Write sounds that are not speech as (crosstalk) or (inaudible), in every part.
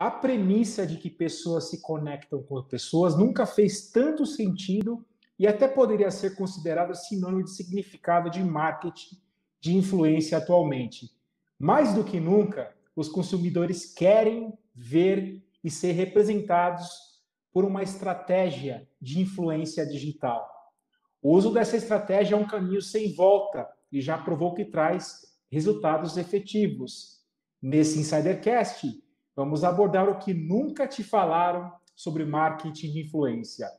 a premissa de que pessoas se conectam com pessoas nunca fez tanto sentido e até poderia ser considerada sinônimo de significado de marketing de influência atualmente. Mais do que nunca, os consumidores querem ver e ser representados por uma estratégia de influência digital. O uso dessa estratégia é um caminho sem volta e já provou que traz resultados efetivos. Nesse Insidercast, Vamos abordar o que nunca te falaram sobre marketing de influência.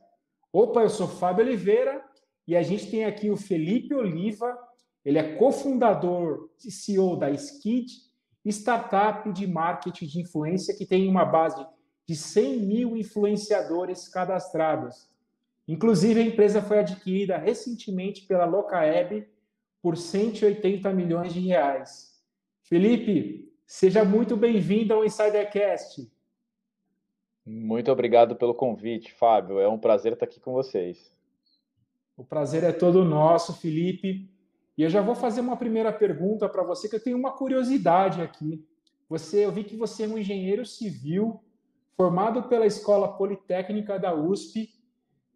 Opa, eu sou Fábio Oliveira e a gente tem aqui o Felipe Oliva, ele é cofundador e CEO da Skid, startup de marketing de influência que tem uma base de 100 mil influenciadores cadastrados. Inclusive, a empresa foi adquirida recentemente pela Locaeb por 180 milhões de reais. Felipe, Seja muito bem-vindo ao Insidercast. Muito obrigado pelo convite, Fábio. É um prazer estar aqui com vocês. O prazer é todo nosso, Felipe. E eu já vou fazer uma primeira pergunta para você, que eu tenho uma curiosidade aqui. Você, eu vi que você é um engenheiro civil formado pela Escola Politécnica da USP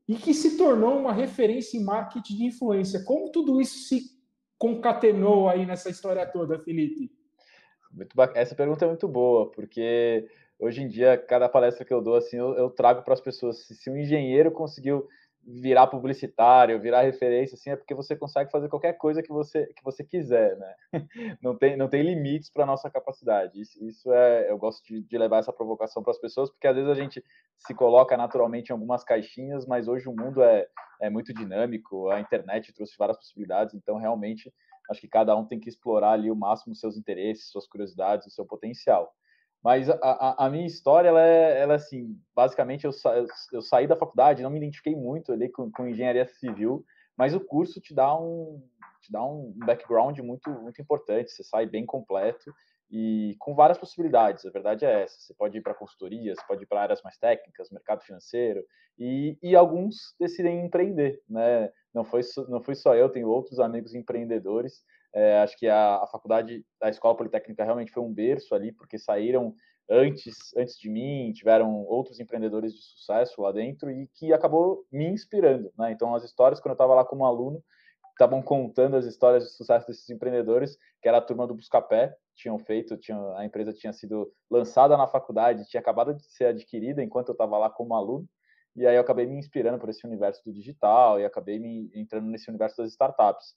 e que se tornou uma referência em marketing de influência. Como tudo isso se concatenou aí nessa história toda, Felipe? Muito bac... Essa pergunta é muito boa, porque hoje em dia, cada palestra que eu dou, assim, eu, eu trago para as pessoas, se, se um engenheiro conseguiu virar publicitário, virar referência, assim, é porque você consegue fazer qualquer coisa que você, que você quiser, né? (laughs) Não tem, não tem limites para a nossa capacidade. Isso, isso é, eu gosto de, de levar essa provocação para as pessoas, porque às vezes a gente se coloca naturalmente em algumas caixinhas, mas hoje o mundo é, é muito dinâmico, a internet trouxe várias possibilidades, então realmente Acho que cada um tem que explorar ali o máximo os seus interesses, suas curiosidades, o seu potencial. Mas a, a, a minha história, ela é, ela é assim, basicamente eu, sa, eu, saí da faculdade, não me identifiquei muito ali com, com engenharia civil, mas o curso te dá um, te dá um background muito, muito importante, você sai bem completo e com várias possibilidades. A verdade é essa: você pode ir para consultorias, pode ir para áreas mais técnicas, mercado financeiro, e, e alguns decidem empreender, né? Não, foi, não fui só eu, tenho outros amigos empreendedores. É, acho que a, a faculdade, a Escola Politécnica realmente foi um berço ali, porque saíram antes, antes de mim, tiveram outros empreendedores de sucesso lá dentro e que acabou me inspirando, né? Então, as histórias, quando eu estava lá como aluno, estavam contando as histórias de sucesso desses empreendedores, que era a turma do Buscapé, tinham feito, tinham, a empresa tinha sido lançada na faculdade, tinha acabado de ser adquirida enquanto eu estava lá como aluno, e aí eu acabei me inspirando por esse universo do digital e acabei me entrando nesse universo das startups.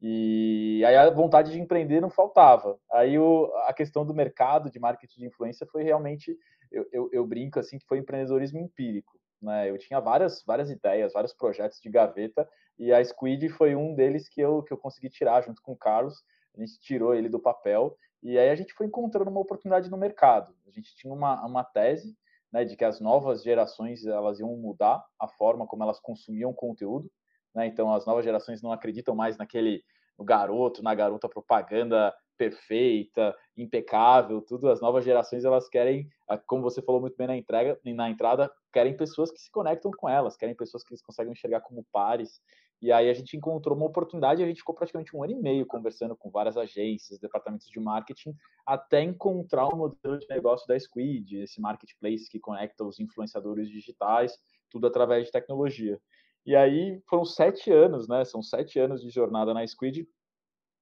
E aí a vontade de empreender não faltava. Aí o, a questão do mercado de marketing de influência foi realmente, eu, eu, eu brinco assim, que foi empreendedorismo empírico. Né? Eu tinha várias, várias ideias, vários projetos de gaveta, e a Squid foi um deles que eu, que eu consegui tirar junto com o Carlos. A gente tirou ele do papel e aí a gente foi encontrando uma oportunidade no mercado. A gente tinha uma, uma tese né, de que as novas gerações elas iam mudar a forma como elas consumiam conteúdo, né? Então as novas gerações não acreditam mais naquele garoto, na garota propaganda perfeita, impecável, tudo. As novas gerações elas querem, ah, como você falou muito bem na entrega, na entrada, querem pessoas que se conectam com elas, querem pessoas que eles conseguem enxergar como pares, e aí a gente encontrou uma oportunidade, a gente ficou praticamente um ano e meio conversando com várias agências, departamentos de marketing, até encontrar o um modelo de negócio da Squid, esse marketplace que conecta os influenciadores digitais, tudo através de tecnologia. E aí foram sete anos, né? São sete anos de jornada na Squid,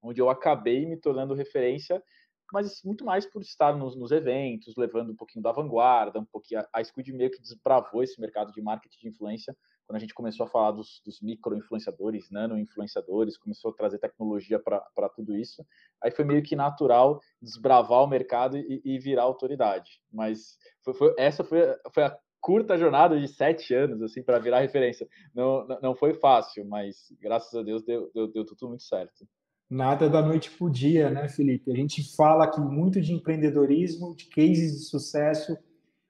onde eu acabei me tornando referência, mas muito mais por estar nos, nos eventos, levando um pouquinho da vanguarda, um pouquinho. A, a Squid meio que desbravou esse mercado de marketing de influência quando a gente começou a falar dos, dos micro-influenciadores, nano-influenciadores, começou a trazer tecnologia para tudo isso, aí foi meio que natural desbravar o mercado e, e virar autoridade. Mas foi, foi, essa foi, foi a curta jornada de sete anos, assim, para virar referência. Não, não foi fácil, mas graças a Deus deu, deu, deu tudo muito certo. Nada da noite para o dia, né, Felipe? A gente fala aqui muito de empreendedorismo, de cases de sucesso,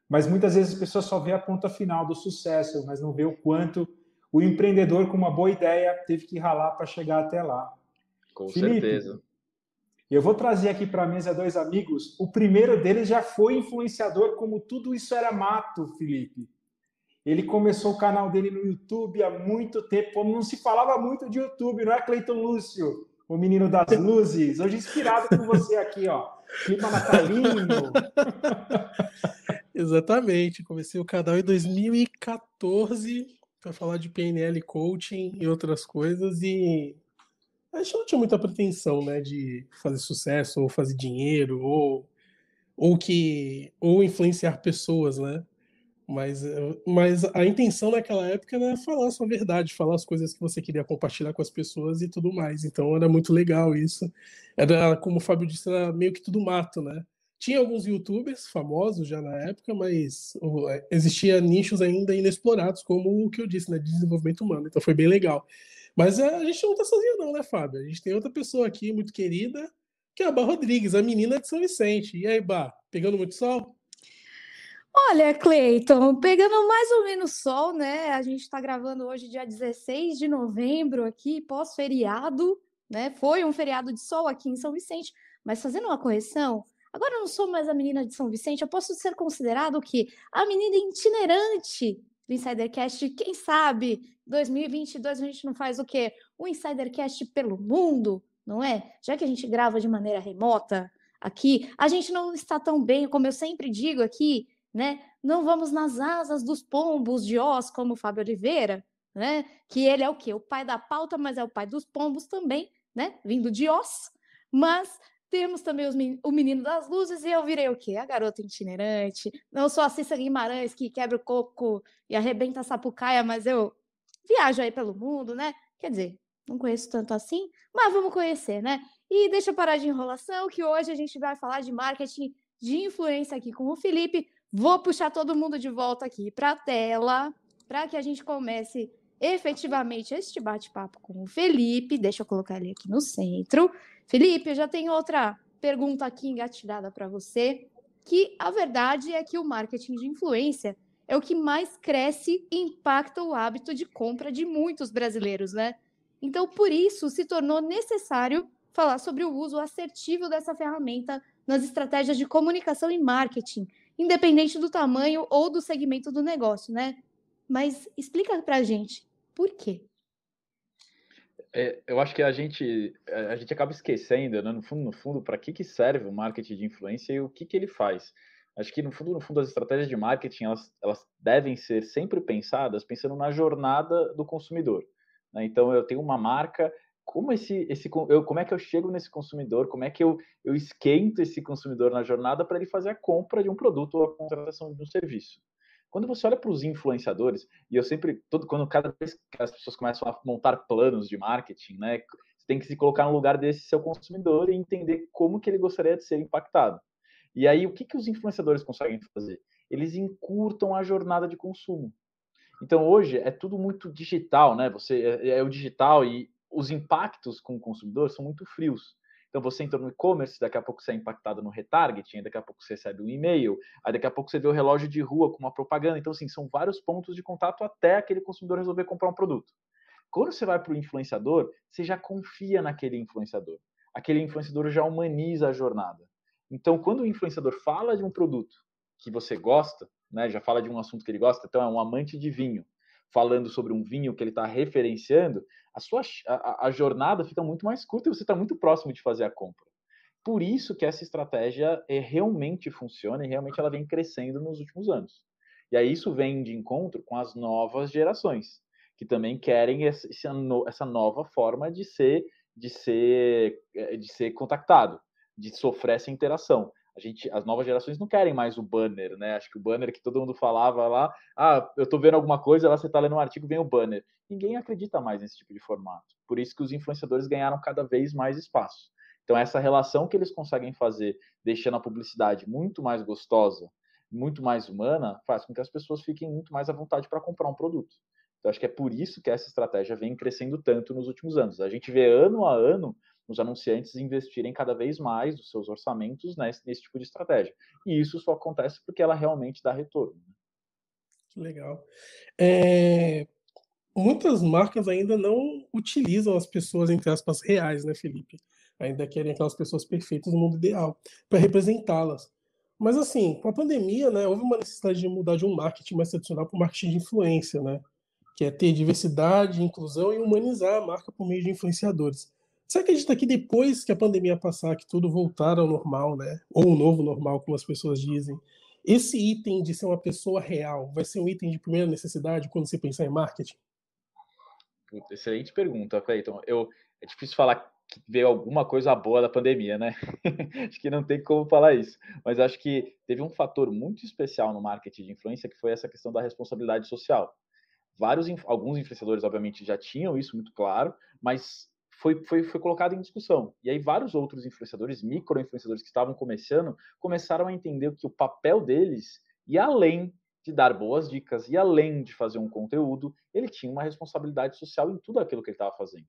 mas muitas vezes as pessoas só vê a ponta final do sucesso, mas não vê o quanto o empreendedor com uma boa ideia teve que ralar para chegar até lá. Com Felipe, certeza. Eu vou trazer aqui para a mesa dois amigos. O primeiro deles já foi influenciador, como tudo isso era mato, Felipe. Ele começou o canal dele no YouTube há muito tempo. Não se falava muito de YouTube, não é, Cleiton Lúcio? O menino das luzes. Hoje inspirado por você aqui, ó. Clima natalino. (laughs) Exatamente. Comecei o canal em 2014 para falar de PNL coaching e outras coisas e acho que não tinha muita pretensão, né, de fazer sucesso ou fazer dinheiro ou ou que ou influenciar pessoas, né? Mas, eh, mas a intenção naquela época era falar a sua verdade, falar as coisas que você queria compartilhar com as pessoas e tudo mais. Então era muito legal isso. Era, como o Fábio disse, era meio que tudo mato, né? Tinha alguns youtubers famosos já na época, mas é, existia nichos ainda inexplorados, como o que eu disse, né? De desenvolvimento humano. Então foi bem legal. Mas a gente não tá sozinho, não, né, Fábio? A gente tem outra pessoa aqui muito querida, que é a Bá Rodrigues, a menina de São Vicente. E aí, Bá, pegando muito sol? Olha, Cleiton, pegando mais ou menos sol, né? A gente está gravando hoje, dia 16 de novembro, aqui, pós-feriado, né? Foi um feriado de sol aqui em São Vicente, mas fazendo uma correção, Agora eu não sou mais a menina de São Vicente, eu posso ser considerado o A menina itinerante do Insidercast. Quem sabe 2022 a gente não faz o quê? O um Insidercast pelo mundo, não é? Já que a gente grava de maneira remota aqui, a gente não está tão bem, como eu sempre digo aqui, né? Não vamos nas asas dos pombos de Oz, como o Fábio Oliveira, né? Que ele é o quê? O pai da pauta, mas é o pai dos pombos também, né? Vindo de Oz. Mas temos também os, o Menino das Luzes e eu virei o quê? A garota itinerante. Não sou a Cissa Guimarães que quebra o coco e arrebenta a sapucaia, mas eu viajo aí pelo mundo, né? Quer dizer, não conheço tanto assim, mas vamos conhecer, né? E deixa eu parar de enrolação, que hoje a gente vai falar de marketing de influência aqui com o Felipe. Vou puxar todo mundo de volta aqui para a tela, para que a gente comece efetivamente este bate-papo com o Felipe. Deixa eu colocar ele aqui no centro. Felipe, eu já tenho outra pergunta aqui engatilhada para você, que a verdade é que o marketing de influência é o que mais cresce e impacta o hábito de compra de muitos brasileiros, né? Então, por isso, se tornou necessário falar sobre o uso assertivo dessa ferramenta nas estratégias de comunicação e marketing, independente do tamanho ou do segmento do negócio, né? Mas explica para a gente por quê? É, eu acho que a gente, é, a gente acaba esquecendo, né, no fundo, no fundo, para que, que serve o marketing de influência e o que, que ele faz. Acho que no fundo, no fundo, as estratégias de marketing elas, elas devem ser sempre pensadas pensando na jornada do consumidor. Né? Então, eu tenho uma marca, como esse, esse eu, como é que eu chego nesse consumidor, como é que eu, eu esquento esse consumidor na jornada para ele fazer a compra de um produto ou a contratação de um serviço. Quando você olha para os influenciadores, e eu sempre, todo, quando cada vez que as pessoas começam a montar planos de marketing, né, você tem que se colocar no lugar desse seu consumidor e entender como que ele gostaria de ser impactado. E aí, o que, que os influenciadores conseguem fazer? Eles encurtam a jornada de consumo. Então, hoje é tudo muito digital, né? Você é, é o digital e os impactos com o consumidor são muito frios. Então você entrou no e-commerce, daqui a pouco você é impactado no retargeting, daqui a pouco você recebe um e-mail, aí daqui a pouco você vê o relógio de rua com uma propaganda. Então, assim, são vários pontos de contato até aquele consumidor resolver comprar um produto. Quando você vai para o influenciador, você já confia naquele influenciador. Aquele influenciador já humaniza a jornada. Então, quando o influenciador fala de um produto que você gosta, né, já fala de um assunto que ele gosta, então é um amante de vinho falando sobre um vinho que ele está referenciando, a sua a, a, jornada fica muito mais curta e você está muito próximo de fazer a compra. Por isso que essa estratégia é, realmente funciona e realmente ela vem crescendo nos últimos anos. E aí isso vem de encontro com as novas gerações, que também querem essa nova forma de ser de ser é, de ser contactado, de sofrer essa interação a gente, as novas gerações não querem mais o banner, né? Acho que o banner que todo mundo falava lá, ah, eu tô vendo alguma coisa, lá você tá lendo um artigo, vem o banner. Ninguém acredita mais nesse tipo de formato. Por isso que os influenciadores ganharam cada vez mais espaço. Então essa relação que eles conseguem fazer, deixando a publicidade muito mais gostosa, muito mais humana, faz com que as pessoas fiquem muito mais à vontade para comprar um produto. Então acho que é por isso que essa estratégia vem crescendo tanto nos últimos anos. A gente vê ano a ano os anunciantes investirem cada vez mais os seus orçamentos nesse, nesse tipo de estratégia. E isso só acontece porque ela realmente dá retorno. Né? legal. É, muitas marcas ainda não utilizam as pessoas, entre aspas, reais, né, Felipe? Ainda querem aquelas pessoas perfeitas no mundo ideal para representá-las. Mas, assim, com a pandemia, né, houve uma necessidade de mudar de um marketing mais tradicional para o marketing de influência, né? Que é ter diversidade, inclusão e humanizar a marca por meio de influenciadores. Você acredita que depois que a pandemia passar, que tudo voltar ao normal, né? Ou o novo normal, como as pessoas dizem, esse item de ser uma pessoa real vai ser um item de primeira necessidade quando você pensar em marketing? Excelente pergunta, Clayton. Eu, é difícil falar que veio alguma coisa boa da pandemia, né? (laughs) acho que não tem como falar isso. Mas acho que teve um fator muito especial no marketing de influência que foi essa questão da responsabilidade social. Vários, alguns influenciadores, obviamente, já tinham isso muito claro, mas foi, foi, foi colocado em discussão. E aí vários outros influenciadores, micro-influenciadores que estavam começando, começaram a entender que o papel deles e além de dar boas dicas e além de fazer um conteúdo, ele tinha uma responsabilidade social em tudo aquilo que ele estava fazendo.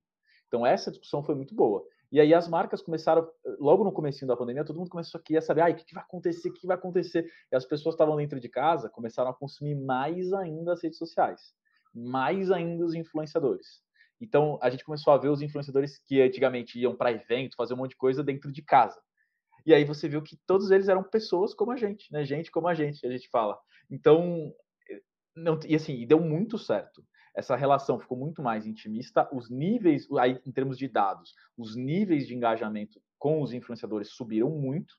Então essa discussão foi muito boa. E aí as marcas começaram, logo no começo da pandemia, todo mundo começou a querer saber, ai, o que, que, vai acontecer, o que vai acontecer? E as pessoas estavam dentro de casa, começaram a consumir mais ainda as redes sociais, mais ainda os influenciadores. Então a gente começou a ver os influenciadores que antigamente iam para evento, fazer um monte de coisa dentro de casa. E aí você viu que todos eles eram pessoas como a gente, né? Gente como a gente, a gente fala. Então, eh, não, e assim, deu muito certo. Essa relação ficou muito mais intimista, os níveis, aí, em termos de dados, os níveis de engajamento com os influenciadores subiram muito,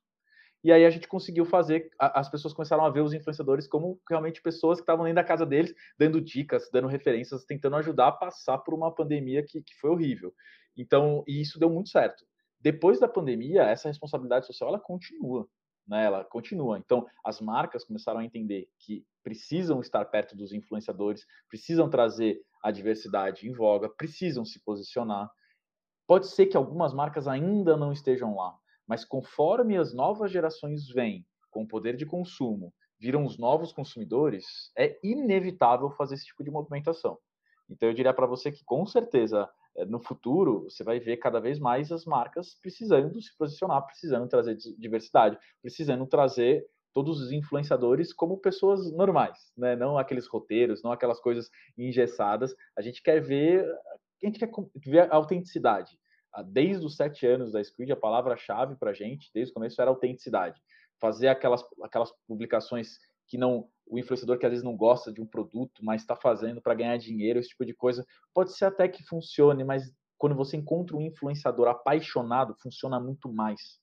e aí a gente conseguiu fazer, as pessoas começaram a ver os influenciadores como realmente pessoas que estavam dentro da casa deles, dando dicas, dando referências, tentando ajudar a passar por uma pandemia que, que foi horrível. Então, e isso deu muito certo. Depois da pandemia, essa responsabilidade social ela continua, né? Ela continua. Então, as marcas começaram a entender que precisam estar perto dos influenciadores, precisam trazer a diversidade em voga, precisam se posicionar. Pode ser que algumas marcas ainda não estejam lá, mas conforme as novas gerações vêm com o poder de consumo, viram os novos consumidores, é inevitável fazer esse tipo de movimentação. Então eu diria para você que com certeza eh, no futuro você vai ver cada vez mais as marcas precisando se posicionar, precisando trazer diversidade, precisando trazer todos os influenciadores como pessoas normais, né? Não aqueles roteiros, não aquelas coisas engessadas. A gente quer ver, a gente quer ver a autenticidade. Ah, desde os sete anos da Squid, a palavra-chave para a gente, desde o começo, era autenticidade. Fazer aquelas, aquelas publicações que não o influenciador que às vezes não gosta de um produto, mas está fazendo para ganhar dinheiro, esse tipo de coisa, pode ser até que funcione, mas quando você encontra um influenciador apaixonado, funciona muito mais.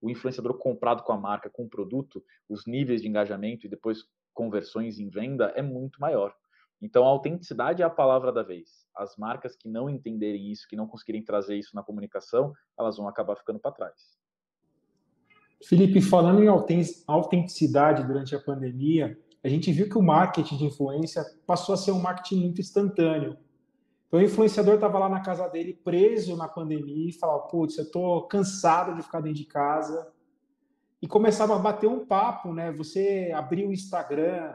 O influenciador comprado com a marca, com o produto, os níveis de engajamento e depois conversões em venda é muito maior. Então, a autenticidade é a palavra da vez. As marcas que não entenderem isso, que não conseguirem trazer isso na comunicação, elas vão acabar ficando para trás. Felipe, falando em autenticidade durante a pandemia, a gente viu que o marketing de influência passou a ser um marketing muito instantâneo. Então, o influenciador estava lá na casa dele, preso na pandemia, e falava: Putz, eu estou cansado de ficar dentro de casa. E começava a bater um papo, né? Você abria o Instagram,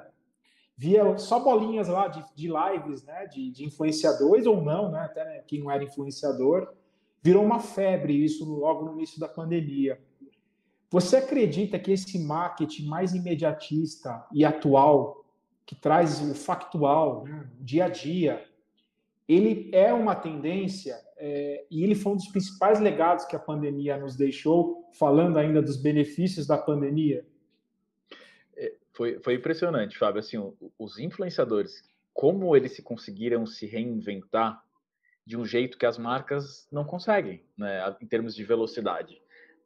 via só bolinhas lá de, de lives, né, de, de, influenciadores ou não, né, até né, quem não era influenciador, virou uma febre isso logo no início da pandemia. Você acredita que esse marketing mais imediatista e atual, que traz o factual, né, dia a dia, ele é uma tendência é, e ele foi um dos principais legados que a pandemia nos deixou, falando ainda dos benefícios da pandemia? Foi, foi impressionante, Fábio. Assim, os influenciadores, como eles se conseguiram se reinventar de um jeito que as marcas não conseguem, né, em termos de velocidade.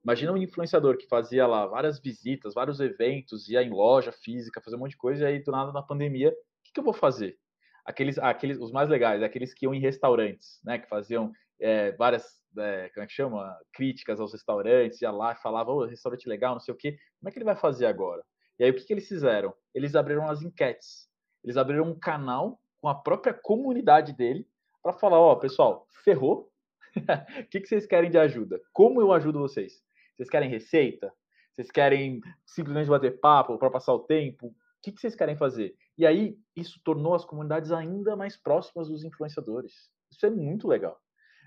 Imagina um influenciador que fazia lá várias visitas, vários eventos, ia em loja física, fazia um monte de coisa, e aí do nada na pandemia, o que, que eu vou fazer? Aqueles, aqueles, os mais legais, aqueles que iam em restaurantes, né, que faziam é, várias, é, como é que chama? Críticas aos restaurantes, ia lá e falava, oh, restaurante legal, não sei o quê. Como é que ele vai fazer agora? E aí o que, que eles fizeram? Eles abriram as enquetes. Eles abriram um canal com a própria comunidade dele para falar, ó, oh, pessoal, ferrou. (laughs) O que, que vocês querem de ajuda? Como eu ajudo vocês? Vocês querem receita? Vocês querem simplesmente bater papo para passar o tempo? O que, que vocês querem fazer? E aí, isso tornou as comunidades ainda mais próximas dos influenciadores. Isso é muito legal.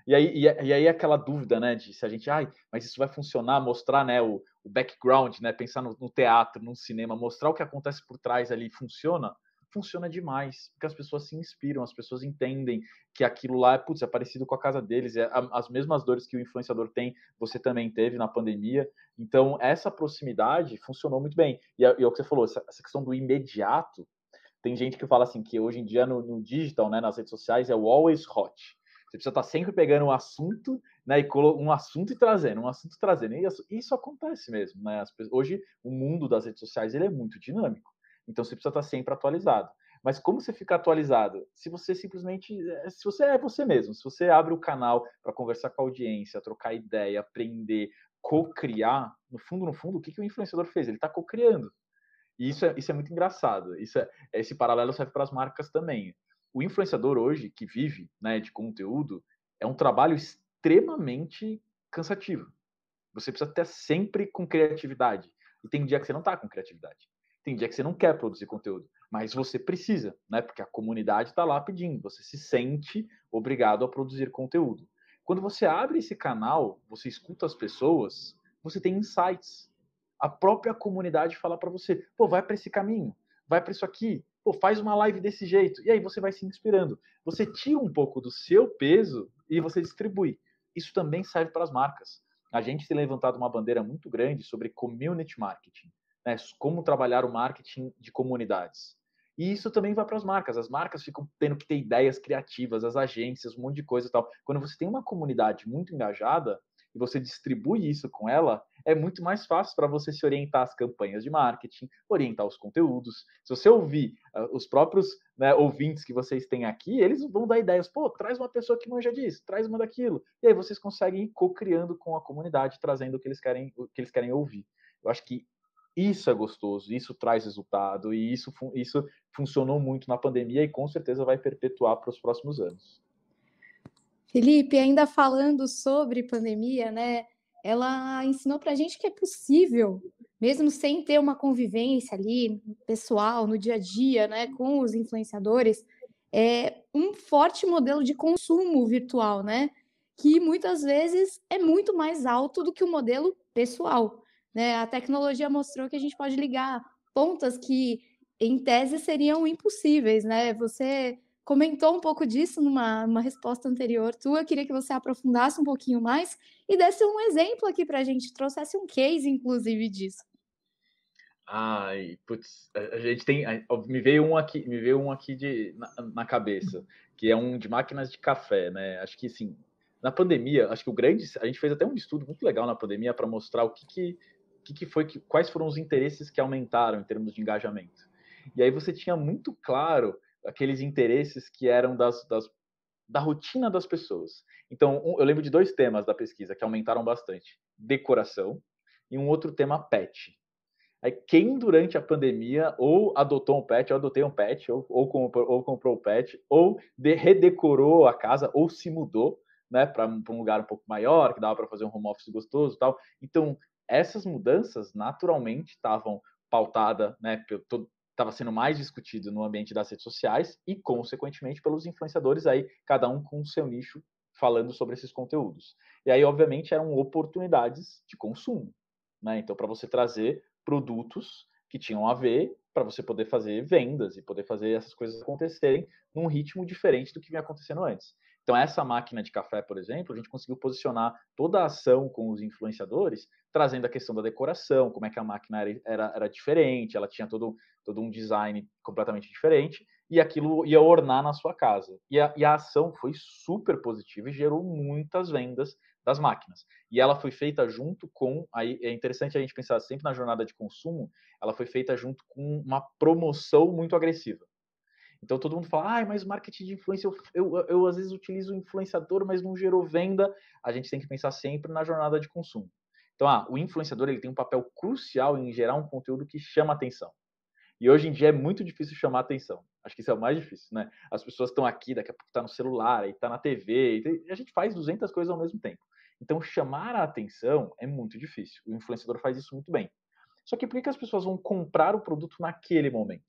E aí, e, e, aí é aquela dúvida, né, de se a gente, ai, mas isso vai funcionar, mostrar, né, o, o background, né, pensar no, no teatro, no cinema, mostrar o que acontece por trás ali, funciona? Funciona demais, porque as pessoas se inspiram, as pessoas entendem que aquilo lá é, putz, é parecido com a casa deles, é, as mesmas dores que o influenciador tem, você também teve na pandemia. Então, essa proximidade funcionou muito bem. E, é, e é o que você falou, essa, essa questão do imediato, tem gente que fala assim que hoje em dia no, no digital, né, nas redes sociais é o always hot. Você precisa estar tá sempre pegando um assunto, né, e um assunto e trazendo, um assunto e trazendo. E isso, isso acontece mesmo, né? As, hoje o mundo das redes sociais ele é muito dinâmico. Então você precisa estar tá sempre atualizado. Mas como você fica atualizado? Se você simplesmente, eh, se você é você mesmo, se você abre o canal para conversar com a audiência, trocar ideia, aprender, co-criar, no fundo, no fundo, o que, que o influenciador fez? Ele está co-criando. E isso é, isso é muito engraçado. Isso é, esse paralelo serve para as marcas também o influenciador hoje que vive né, de conteúdo é um trabalho extremamente cansativo. Você precisa estar sempre com criatividade. E tem dia que você não está com criatividade. Tem dia que você não quer produzir conteúdo. Mas você precisa, né? Porque a comunidade está lá pedindo. Você se sente obrigado a produzir conteúdo. Quando você abre esse canal, você escuta as pessoas, você tem insights. A própria comunidade fala para você: pô, vai para esse caminho, vai para isso aqui, pô, faz uma live desse jeito. E aí você vai se inspirando. Você tira um pouco do seu peso e você distribui. Isso também serve para as marcas. A gente tem levantado uma bandeira muito grande sobre community marketing, né? como trabalhar o marketing de comunidades. E isso também vai para as marcas. As marcas ficam tendo que ter ideias criativas, as agências, um monte de coisa e tal. Quando você tem uma comunidade muito engajada, e você distribui isso com ela, é muito mais fácil para você se orientar às campanhas de marketing, orientar os conteúdos. Se você ouvir uh, os próprios né, ouvintes que vocês têm aqui, eles vão dar ideias. Pô, traz uma pessoa que manja disso, traz uma daquilo. E aí vocês conseguem ir co-criando com a comunidade, trazendo o que eles querem, o que eles querem ouvir. Eu acho que isso é gostoso, isso traz resultado e isso, isso funcionou muito na pandemia e com certeza vai perpetuar para os próximos anos. Felipe, ainda falando sobre pandemia, né? Ela ensinou para a gente que é possível, mesmo sem ter uma convivência ali pessoal, no dia a dia, né, com os influenciadores, é um forte modelo de consumo virtual, né? Que muitas vezes é muito mais alto do que o modelo pessoal. Né? A tecnologia mostrou que a gente pode ligar pontas que, em tese, seriam impossíveis, né? Você comentou um pouco disso numa, uma resposta anterior tua, queria que você aprofundasse um pouquinho mais e desse um exemplo aqui para a gente, trouxesse um case, inclusive, disso. Ai, putz, a gente tem. Me veio um aqui, me veio um aqui de, na, na, cabeça, que é um de máquinas de café, né? Acho que sim. Na pandemia, acho que o grande. A gente fez até um estudo muito legal na pandemia para mostrar o que, que, que, que foi, que, quais foram os interesses que aumentaram em termos de engajamento. E aí você tinha muito claro aqueles interesses que eram das, das da rotina das pessoas. Então, um, eu lembro de dois temas da pesquisa que aumentaram bastante: decoração e um outro tema pet. Aí, quem durante a pandemia ou adotou um pet, ou adotei um pet, ou, ou, comprou, ou comprou um pet, ou de, redecorou a casa, ou se mudou, né, para um lugar um pouco maior, que dava para fazer um home office gostoso, tal. Então, essas mudanças naturalmente estavam pautada, né, todo, estava sendo mais discutido no ambiente das redes sociais e, consequentemente, pelos influenciadores aí, cada um com o seu nicho falando sobre esses conteúdos. E aí, obviamente, eram oportunidades de consumo, né? Então, para você trazer produtos que tinham a ver para você poder fazer vendas e poder fazer essas coisas acontecerem num ritmo diferente do que vinha acontecendo antes. Então, essa máquina de café, por exemplo, a gente conseguiu posicionar toda a ação com os influenciadores, trazendo a questão da decoração, como é que a máquina era, era, era diferente, ela tinha todo, todo um design completamente diferente, e aquilo ia ornar na sua casa. E a, e a ação foi super positiva e gerou muitas vendas das máquinas. E ela foi feita junto com. Aí é interessante a gente pensar sempre na jornada de consumo, ela foi feita junto com uma promoção muito agressiva. Então todo mundo fala, ah, mas marketing de influência, eu, eu, eu às vezes utilizo o influenciador, mas não gerou venda. A gente tem que pensar sempre na jornada de consumo. Então, ah, o influenciador ele tem um papel crucial em gerar um conteúdo que chama atenção. E hoje em dia é muito difícil chamar atenção. Acho que isso é o mais difícil, né? As pessoas estão aqui, daqui a pouco está no celular, está na TV, e a gente faz 200 coisas ao mesmo tempo. Então, chamar a atenção é muito difícil. O influenciador faz isso muito bem. Só que por que as pessoas vão comprar o produto naquele momento?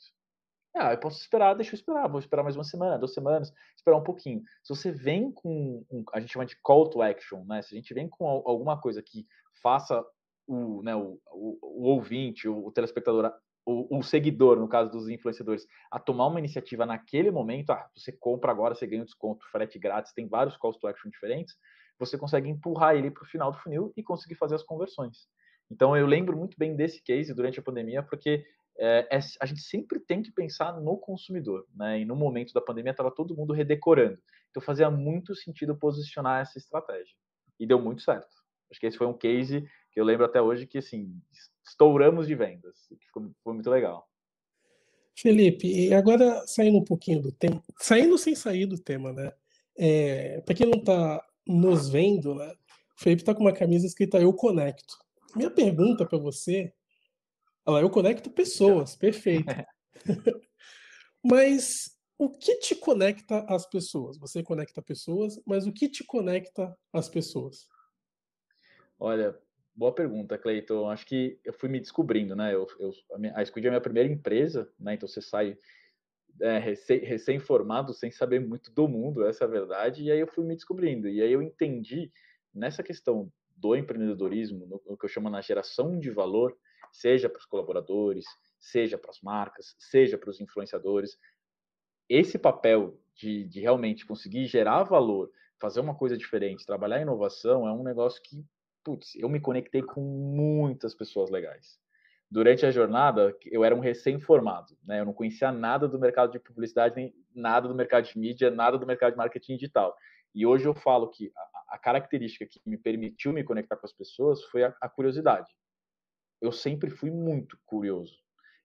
Ah, eu posso esperar, deixa eu esperar, vou esperar mais uma semana, duas semanas, esperar um pouquinho. Se você vem com, um, a gente chama de call to action, né? Se a gente vem com alguma coisa que faça o, né, o, o, o ouvinte, o, o telespectador, o, o, seguidor, no caso dos influenciadores, a tomar uma iniciativa naquele momento, ah, você compra agora, você ganha um desconto, frete grátis, tem vários calls to action diferentes, você consegue empurrar ele para o final do funil e conseguir fazer as conversões. Então eu lembro muito bem desse case durante a pandemia, porque é, é a gente sempre tem que pensar no consumidor, né? E no momento da pandemia estava todo mundo redecorando, então fazia muito sentido posicionar essa estratégia e deu muito certo. Acho que esse foi um case que eu lembro até hoje que assim estouramos de vendas, que ficou, foi muito legal. Felipe, e agora saindo um pouquinho do tema, saindo sem sair do tema, né? É, Para quem não está nos vendo, né? O Felipe está com uma camisa escrita Eu Conecto. Minha pergunta para você Olha eu conecto pessoas, (laughs) perfeito. (laughs) mas o que te conecta às pessoas? Você conecta pessoas, mas o que te conecta às pessoas? Olha, boa pergunta, Cleiton. Acho que eu fui me descobrindo, né? Eu, eu a, minha, a Squid é a minha primeira empresa, né? Então você sai é, recém-formado, sem saber muito do mundo, essa é a verdade. E aí eu fui me descobrindo. E aí eu entendi nessa questão do empreendedorismo, no, no que eu chamo na geração de valor, seja para os colaboradores, seja para as marcas, seja para os influenciadores. Esse papel de, de realmente conseguir gerar valor, fazer uma coisa diferente, trabalhar inovação, é um negócio que, putz, eu me conectei com muitas pessoas legais durante a jornada, eu era um recém-formado, né? Eu não conhecia nada do mercado de publicidade, nem nada do mercado de mídia, nada do mercado de marketing digital. E hoje eu falo que a, a característica que me permitiu me conectar com as pessoas foi a, a curiosidade eu sempre fui muito curioso.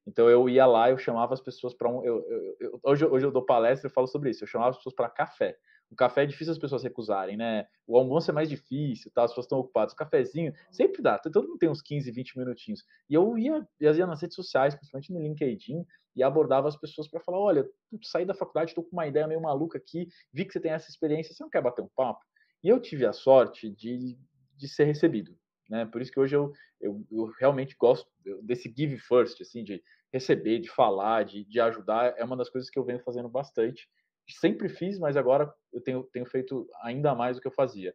Então eu ia lá, eu chamava as pessoas para um. Eu, eu, eu, hoje, hoje eu dou palestra, e falo sobre isso. Eu chamava as pessoas para café. O café é difícil as pessoas recusarem, né? O almoço é mais difícil, tá? As pessoas estão ocupadas. O cafezinho sempre dá. Todo mundo tem uns 15, 20 minutinhos. E eu ia, eu ia nas redes sociais, principalmente no LinkedIn, e abordava as pessoas para falar: olha, saí da faculdade, estou com uma ideia meio maluca aqui, vi que você tem essa experiência, você não quer bater um papo? E eu tive a sorte de, de ser recebido. Né? Por isso que hoje eu, eu, eu realmente gosto desse give first, assim, de receber, de falar, de, de ajudar. É uma das coisas que eu venho fazendo bastante. Sempre fiz, mas agora eu tenho, tenho feito ainda mais do que eu fazia.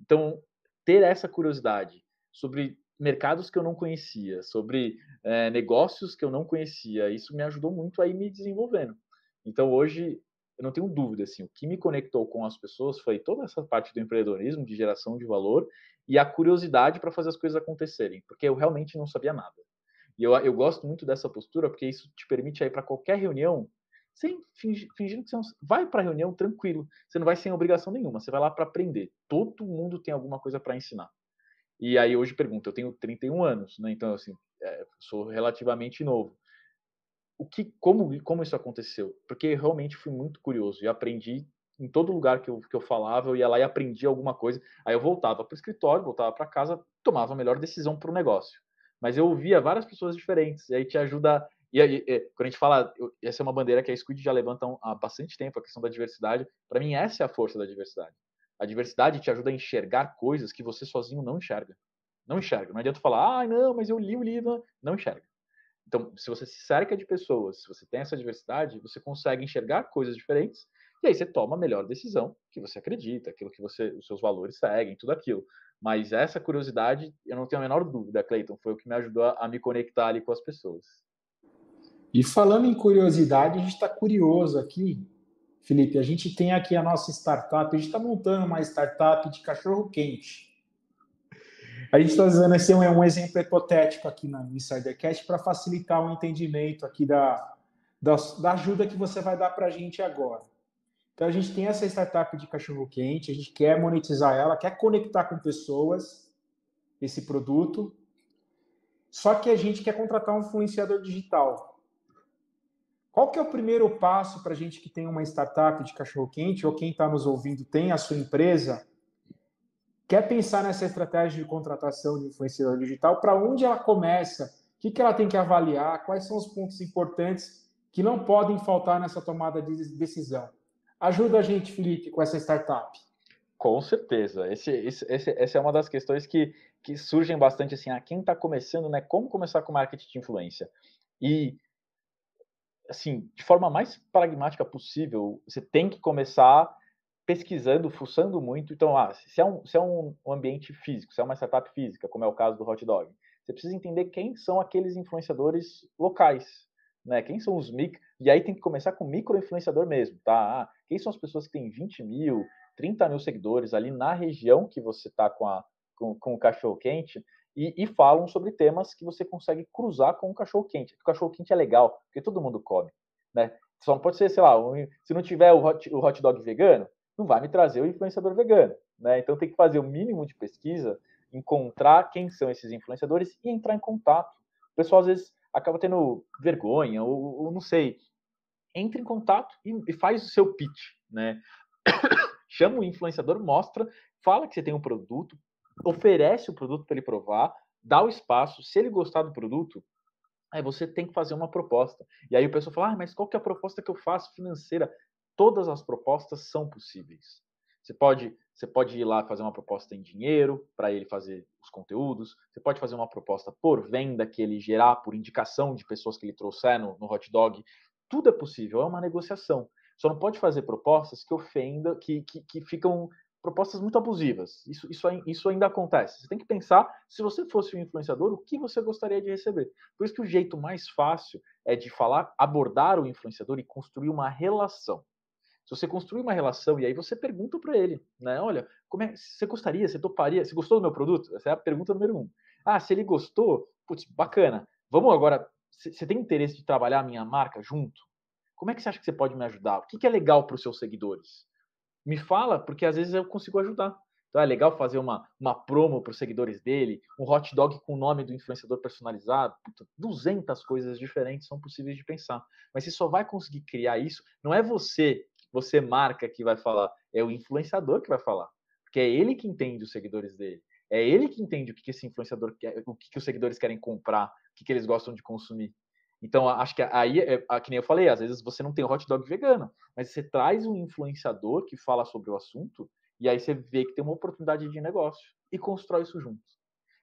Então, ter essa curiosidade sobre mercados que eu não conhecia, sobre é, negócios que eu não conhecia, isso me ajudou muito a ir me desenvolvendo. Então, hoje, eu não tenho dúvida, assim, o que me conectou com as pessoas foi toda essa parte do empreendedorismo, de geração de valor e a curiosidade para fazer as coisas acontecerem, porque eu realmente não sabia nada. E eu, eu gosto muito dessa postura, porque isso te permite ir para qualquer reunião, sem fingir, fingindo que você não, vai para a reunião tranquilo, você não vai sem obrigação nenhuma, você vai lá para aprender. Todo mundo tem alguma coisa para ensinar. E aí hoje pergunta, eu tenho 31 anos, né? Então assim, é, sou relativamente novo. O que, como, como isso aconteceu? Porque realmente fui muito curioso e aprendi em todo lugar que eu, que eu falava, eu ia lá e aprendia alguma coisa. Aí eu voltava para o escritório, voltava para casa, tomava a melhor decisão para o negócio. Mas eu ouvia várias pessoas diferentes, e aí te ajuda. E aí, é, quando a gente fala, essa é uma bandeira que a Squid já levanta há bastante tempo, a questão da diversidade. Para mim, essa é a força da diversidade. A diversidade te ajuda a enxergar coisas que você sozinho não enxerga. Não enxerga. Não adianta falar, ah, não, mas eu li o livro. Não enxerga. Então, se você se cerca de pessoas, se você tem essa diversidade, você consegue enxergar coisas diferentes e aí você toma a melhor decisão que você acredita, aquilo que você, os seus valores seguem, tudo aquilo. Mas essa curiosidade, eu não tenho a menor dúvida, Cleiton, foi o que me ajudou a, me conectar ali com as pessoas. E falando em curiosidade, a gente está curioso aqui, Felipe. A gente tem aqui a nossa startup, a gente está montando uma startup de cachorro quente. A gente está usando esse um exemplo hipotético aqui na Insidercast para facilitar o entendimento aqui da, da, da ajuda que você vai dar para a gente agora. Então a gente tem essa startup de cachorro quente, a gente quer monetizar ela, quer conectar com pessoas esse produto. Só que a gente quer contratar um influenciador digital. Qual que é o primeiro passo para a gente que tem uma startup de cachorro quente ou quem está nos ouvindo tem a sua empresa? Quer pensar nessa estratégia de contratação de influenciador digital? Para onde ela começa? O que, que ela tem que avaliar? Quais são os pontos importantes que não podem faltar nessa tomada de decisão? Ajuda a gente, Felipe, com essa startup. Com certeza. Esse, esse, esse, essa é uma das questões que, que surgem bastante assim. Ah, quem está começando, né? Como começar com marketing de influência? E assim, de forma mais pragmática possível, você tem que começar pesquisando, fuçando muito. Então, ah, se é um, se é um ambiente físico, se é uma startup física, como é o caso do Hot Dog, você precisa entender quem são aqueles influenciadores locais, né? Quem são os micro... E aí tem que começar com micro influenciador mesmo, tá? Ah, quem são as pessoas que têm 20 mil, 30 mil seguidores ali na região que você está com, com, com o cachorro quente e, e, falam sobre temas que você consegue cruzar com o cachorro quente. O cachorro quente é legal, porque todo mundo come, né? Só não pode ser, sei lá, um, se não tiver o hot, o hot dog vegano, não vai me trazer o influenciador vegano, né? Então tem que fazer o mínimo de pesquisa, encontrar quem são esses influenciadores e entrar em contato. O pessoal às vezes acaba tendo vergonha, ou, ou não sei, entra em contato e, e faz o seu pitch, né? (coughs) Chama o influenciador, mostra, fala que você tem um produto, oferece o produto para ele provar, dá o espaço. Se ele gostar do produto, aí você tem que fazer uma proposta. E aí o pessoal fala, ah, mas qual que é a proposta que eu faço financeira? Todas as propostas são possíveis. Você pode, você pode ir lá fazer uma proposta em dinheiro para ele fazer os conteúdos. Você pode fazer uma proposta por venda que ele gerar por indicação de pessoas que ele trouxer no, no hot dog. Tudo é possível, é uma negociação. Só não pode fazer propostas que ofendam, que, que, que ficam propostas muito abusivas. Isso, isso, isso ainda acontece. Você tem que pensar, se você fosse um influenciador, o que você gostaria de receber. Por isso que o jeito mais fácil é de falar, abordar o influenciador e construir uma relação. Se você construir uma relação e aí você pergunta para ele, né? Olha, como é, você gostaria, você toparia, você gostou do meu produto? Essa é a pergunta número um. Ah, se ele gostou, putz, bacana. Vamos agora você tem interesse de trabalhar a minha marca junto? Como é que você acha que você pode me ajudar? O que, que é legal para os seus seguidores? Me fala, porque às vezes eu consigo ajudar. Então é legal fazer uma, uma promo para os seguidores dele, um hot dog com o nome do influenciador personalizado. Puta, 200 coisas diferentes são possíveis de pensar. Mas você só vai conseguir criar isso. Não é você, você marca, que vai falar, é o influenciador que vai falar. Porque é ele que entende os seguidores dele. É ele que entende o que, esse influenciador quer, o que, que os seguidores querem comprar, o que, que eles gostam de consumir. Então, acho que aí, é, é, que nem eu falei, às vezes você não tem hot dog vegano, mas você traz um influenciador que fala sobre o assunto, e aí você vê que tem uma oportunidade de negócio e constrói isso junto.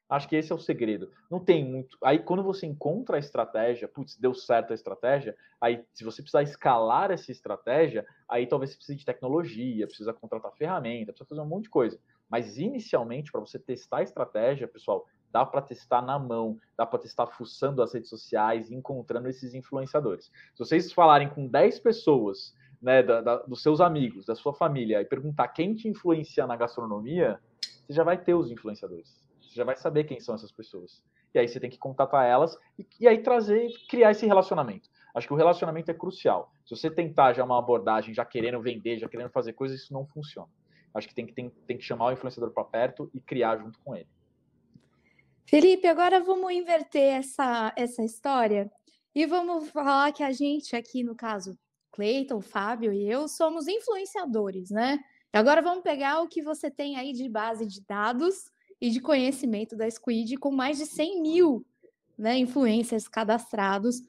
Acho que esse é o segredo. Não tem muito. Aí, quando você encontra a estratégia, putz, deu certo a estratégia, aí, se você precisar escalar essa estratégia, aí talvez você precise de tecnologia, precisa contratar ferramenta, precisa fazer um monte de coisa. Mas inicialmente, para você testar a estratégia, pessoal, dá para testar na mão, dá para testar fuçando as redes sociais, encontrando esses influenciadores. Se vocês falarem com 10 pessoas, né, da, da, dos seus amigos, da sua família, e perguntar quem te influencia na gastronomia, você já vai ter os influenciadores. Você já vai saber quem são essas pessoas. E aí você tem que contatar elas e, e aí trazer, criar esse relacionamento. Acho que o relacionamento é crucial. Se você tentar já uma abordagem, já querendo vender, já querendo fazer coisas, isso não funciona. Acho que tem que, tem, tem que chamar o influenciador para perto e criar junto com ele. Felipe, agora vamos inverter essa, essa história e vamos falar que a gente aqui, no caso, Cleiton, Fábio e eu, somos influenciadores, né? Agora vamos pegar o que você tem aí de base de dados e de conhecimento da Squid, com mais de 100 mil né, influencers cadastrados.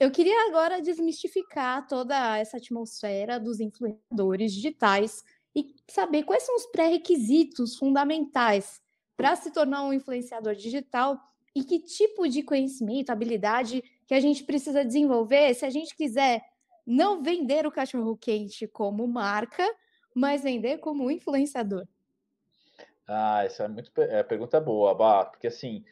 Eu queria agora desmistificar toda essa atmosfera dos influenciadores digitais e saber quais são os pré-requisitos fundamentais para se tornar um influenciador digital e que tipo de conhecimento, habilidade que a gente precisa desenvolver se a gente quiser não vender o cachorro quente como marca, mas vender como influenciador. Ah, essa é muito é, pergunta boa, Bá, porque assim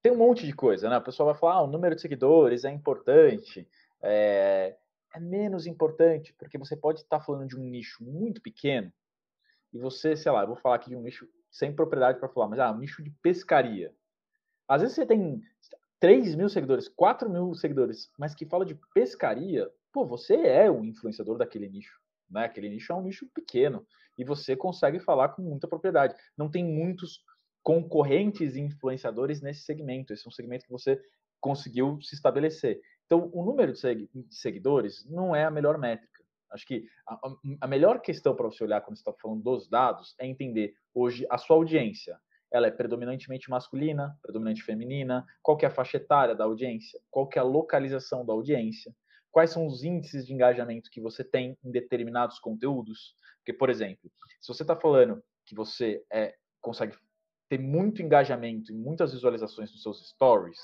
tem um monte de coisa, né? O pessoal vai falar, ah, o número de seguidores é importante, é, é menos importante, porque você pode estar tá falando de um nicho muito pequeno e você, sei lá, eu vou falar aqui de um nicho sem propriedade para falar, mas ah, um nicho de pescaria. Às vezes você tem 3 mil seguidores, 4 mil seguidores, mas que fala de pescaria, pô, você é o influenciador daquele nicho. Né? Aquele nicho é um nicho pequeno e você consegue falar com muita propriedade. Não tem muitos concorrentes e influenciadores nesse segmento. Esse é um segmento que você conseguiu se estabelecer. Então, o número de seguidores não é a melhor métrica. Acho que a, a melhor questão para você olhar quando está falando dos dados é entender hoje a sua audiência. Ela é predominantemente masculina, predominante feminina, qual é a faixa etária da audiência, qual é a localização da audiência, quais são os índices de engajamento que você tem em determinados conteúdos. Porque, por exemplo, se você está falando que você é, consegue ter muito engajamento e muitas visualizações nos seus stories,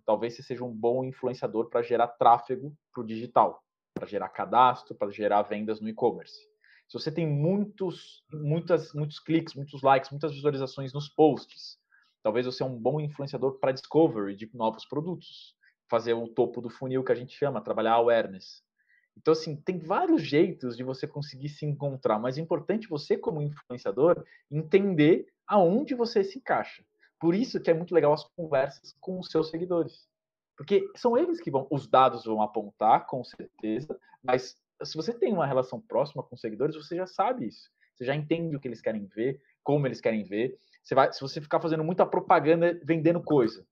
talvez você seja um bom influenciador para gerar tráfego para o digital, para gerar cadastro, para gerar vendas no e-commerce. Se você tem muitos, muitas, muitos cliques, muitos likes, muitas visualizações nos posts, talvez você é um bom influenciador para discovery de novos produtos, fazer o topo do funil que a gente chama, trabalhar awareness. Então, assim, tem vários jeitos de você conseguir se encontrar, mas é importante você, como influenciador, entender aonde você se encaixa. Por isso que é muito legal as conversas com os seus seguidores. Porque são eles que vão, os dados vão apontar, com certeza, mas se você tem uma relação próxima com os seguidores, você já sabe isso. Você já entende o que eles querem ver, como eles querem ver. Você vai, se você ficar fazendo muita propaganda vendendo coisa,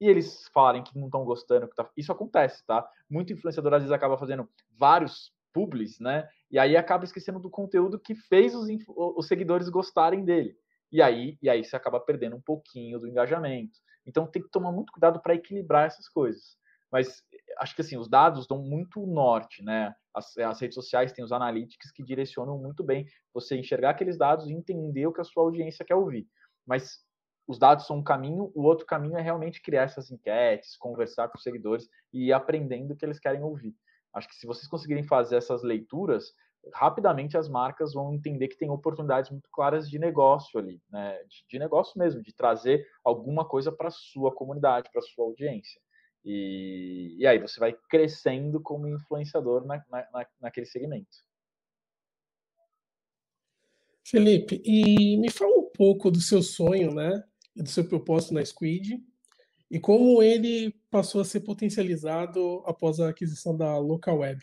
e eles falarem que não estão gostando, tá... isso acontece, tá? Muito influenciador às vezes acaba fazendo vários publis, né? E aí acaba esquecendo do conteúdo que fez os, os seguidores gostarem dele e aí, e aí você acaba perdendo um pouquinho do engajamento. Então tem que tomar muito cuidado para equilibrar essas coisas. Mas acho que assim, os dados dão muito norte, né? As, as, redes sociais têm os analytics que direcionam muito bem você enxergar aqueles dados e entender o que a sua audiência quer ouvir. Mas os dados são um caminho, o outro caminho é realmente criar essas enquetes, conversar com os seguidores e ir aprendendo o que eles querem ouvir. Acho que se vocês conseguirem fazer essas leituras, rapidamente as marcas vão entender que tem oportunidades muito claras de negócio ali, né? de, de negócio mesmo, de trazer alguma coisa para sua comunidade, para sua audiência. E, e, aí você vai crescendo como influenciador na, na, naquele segmento. Felipe, e me fala um pouco do seu sonho, né? E do seu propósito na Squid e como ele passou a ser potencializado após a aquisição da Local Web.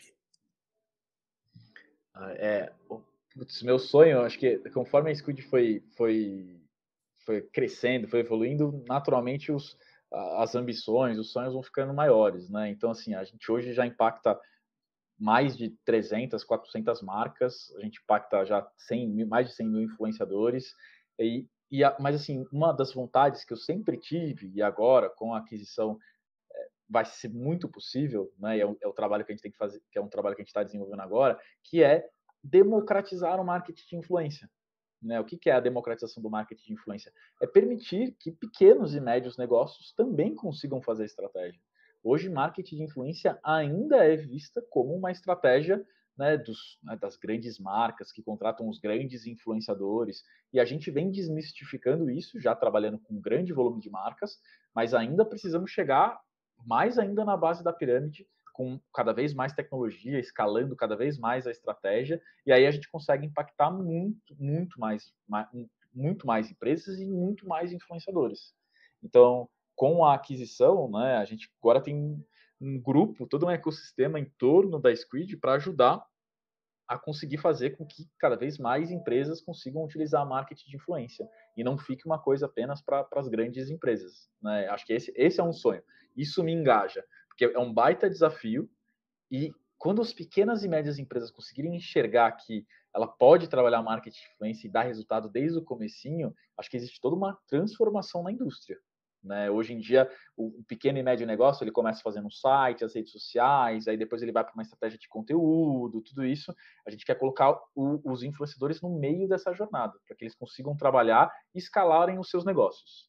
Ah, é, putz, meu sonho, acho que conforme a Squid foi, foi, foi crescendo, foi evoluindo, naturalmente os, as ambições, os sonhos vão ficando maiores, né? Então, assim, a gente hoje já impacta mais de 300, 400 marcas, a gente impacta já 100, mais de 100 mil influenciadores, e, e a, mas, assim, uma das vontades que eu sempre tive, e agora, com a aquisição vai ser muito possível, né, é o, é o trabalho que a gente tem que fazer, que é um trabalho que a gente está desenvolvendo agora, que é democratizar o marketing de influência. Né? O que, que é a democratização do marketing de influência? É permitir que pequenos e médios negócios também consigam fazer estratégia. Hoje, marketing de influência ainda é vista como uma estratégia né, dos, né, das grandes marcas que contratam os grandes influenciadores. E a gente vem desmistificando isso, já trabalhando com um grande volume de marcas, mas ainda precisamos chegar mais ainda na base da pirâmide, com cada vez mais tecnologia, escalando cada vez mais a estratégia, e aí a gente consegue impactar muito, muito mais, muito mais empresas e muito mais influenciadores. Então, com a aquisição, né, a gente agora tem um grupo, todo um ecossistema em torno da Squid para ajudar a conseguir fazer com que cada vez mais empresas consigam utilizar marketing de influência e não fique uma coisa apenas para as grandes empresas. Né? Acho que esse, esse é um sonho. Isso me engaja, porque é um baita desafio e quando as pequenas e médias empresas conseguirem enxergar que ela pode trabalhar marketing de influência e dar resultado desde o comecinho, acho que existe toda uma transformação na indústria. Né? Hoje em dia, o pequeno e médio negócio, ele começa fazendo um site, as redes sociais, aí depois ele vai para uma estratégia de conteúdo, tudo isso. A gente quer colocar o, os influenciadores no meio dessa jornada, para que eles consigam trabalhar e escalarem os seus negócios.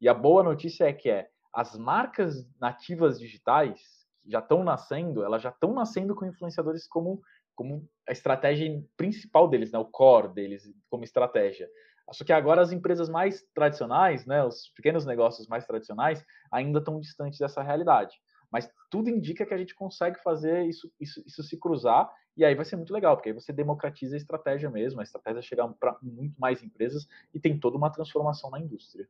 E a boa notícia é que é, as marcas nativas digitais já estão nascendo, elas já estão nascendo com influenciadores como como a estratégia principal deles, né? o core deles como estratégia. Só que agora as empresas mais tradicionais, né, os pequenos negócios mais tradicionais, ainda estão distantes dessa realidade. Mas tudo indica que a gente consegue fazer isso, isso, isso se cruzar, e aí vai ser muito legal, porque aí você democratiza a estratégia mesmo, a estratégia é chegar para muito mais empresas e tem toda uma transformação na indústria.